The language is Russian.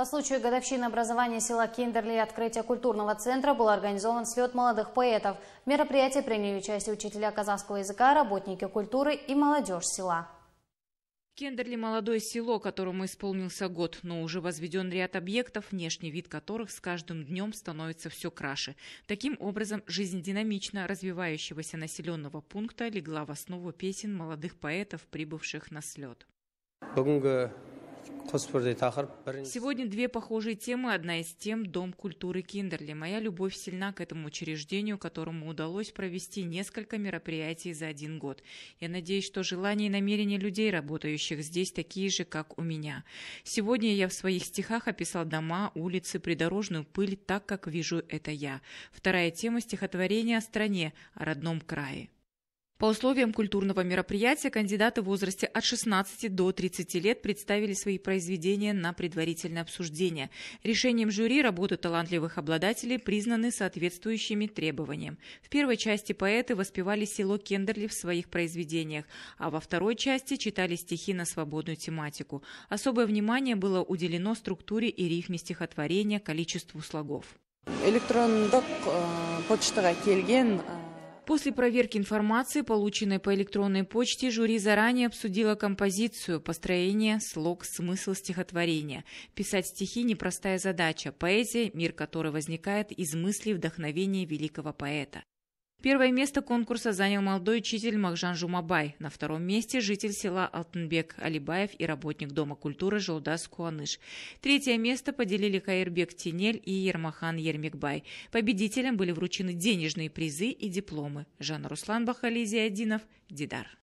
По случаю годовщины образования села Киндерли и открытия культурного центра был организован слет молодых поэтов. В мероприятии приняли участие учителя казахского языка, работники культуры и молодежь села. Кендерли – молодое село, которому исполнился год, но уже возведен ряд объектов, внешний вид которых с каждым днем становится все краше. Таким образом, жизнь динамично развивающегося населенного пункта легла в основу песен молодых поэтов, прибывших на слет. Сегодня две похожие темы. Одна из тем – Дом культуры Киндерли. Моя любовь сильна к этому учреждению, которому удалось провести несколько мероприятий за один год. Я надеюсь, что желания и намерения людей, работающих здесь, такие же, как у меня. Сегодня я в своих стихах описал дома, улицы, придорожную пыль так, как вижу это я. Вторая тема стихотворения о стране, о родном крае. По условиям культурного мероприятия кандидаты в возрасте от 16 до 30 лет представили свои произведения на предварительное обсуждение. Решением жюри работы талантливых обладателей признаны соответствующими требованиям. В первой части поэты воспевали село Кендерли в своих произведениях, а во второй части читали стихи на свободную тематику. Особое внимание было уделено структуре и рифме стихотворения, количеству слогов. электрондық э, почтаға келген э, После проверки информации, полученной по электронной почте, жюри заранее обсудило композицию, построение, слог, смысл стихотворения. Писать стихи – непростая задача, поэзия – мир, который возникает из мыслей вдохновения великого поэта. Первое место конкурса занял молодой учитель Махжан Жумабай. На втором месте житель села Алтынбек Алибаев и работник Дома культуры Жолдас Куаныш. Третье место поделили Каирбек Тинель и Ермахан Ермекбай. Победителям были вручены денежные призы и дипломы. Жанна Руслан Бахализи Адинов, Дидар.